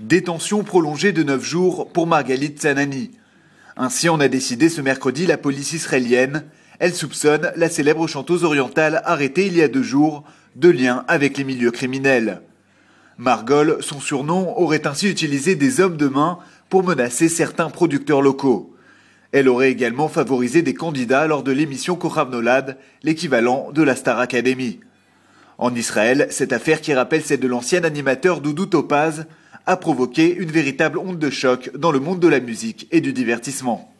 Détention prolongée de 9 jours pour Margalit Zanani. Ainsi en a décidé ce mercredi la police israélienne. Elle soupçonne la célèbre chanteuse orientale arrêtée il y a deux jours de lien avec les milieux criminels. Margol, son surnom, aurait ainsi utilisé des hommes de main pour menacer certains producteurs locaux. Elle aurait également favorisé des candidats lors de l'émission Kohav l'équivalent de la Star Academy. En Israël, cette affaire qui rappelle celle de l'ancien animateur Doudou Topaz a provoqué une véritable onde de choc dans le monde de la musique et du divertissement.